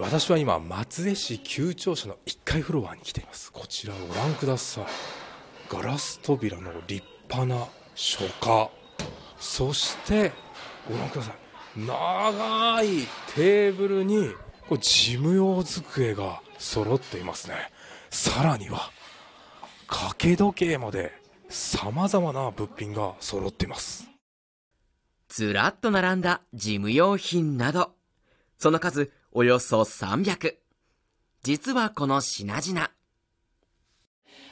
私は今松江市旧庁舎の1階フロアに来ていますこちらをご覧くださいガラス扉の立派な書家そしてご覧ください長いテーブルにこれ事務用机が揃っていますねさらには掛け時計までさまざまな物品が揃っていますずらっと並んだ事務用品などその数およそ300。実はこの品々。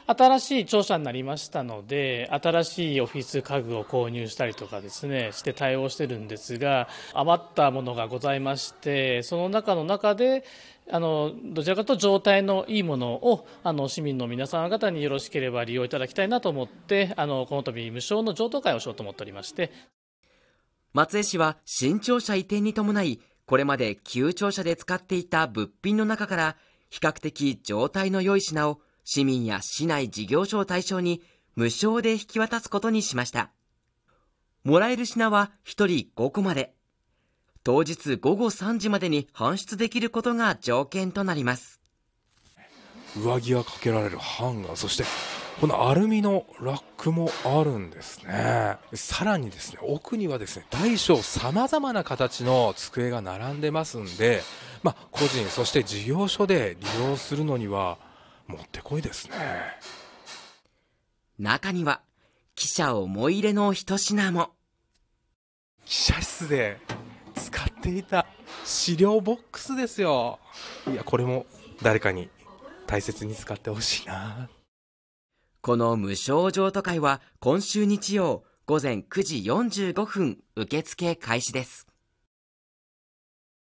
新しい庁舎になりましたので、新しいオフィス家具を購入したりとかですね、して対応してるんですが、余ったものがございまして、その中の中で、あのどちらかと状態のいいものをあの市民の皆様方によろしければ利用いただきたいなと思ってあのこの度無償の譲渡会をしようと思っておりまして松江市は新庁舎移転に伴いこれまで旧庁舎で使っていた物品の中から比較的状態の良い品を市民や市内事業所を対象に無償で引き渡すことにしました。もらえる品は1人5個まで。当日午後3時までに搬出できることが条件となります。上着がかけられるハンガー、そしてこのアルミのラックもあるんですねさらにですね奥にはですね大小さまざまな形の机が並んでますんで、まあ、個人そして事業所で利用するのにはもってこいですね中には記者思い入れの一品も記者室で使っていた資料ボックスですよいやこれも誰かに大切に使ってほしいなこの無償譲渡会は今週日曜午前9時45分受付開始です。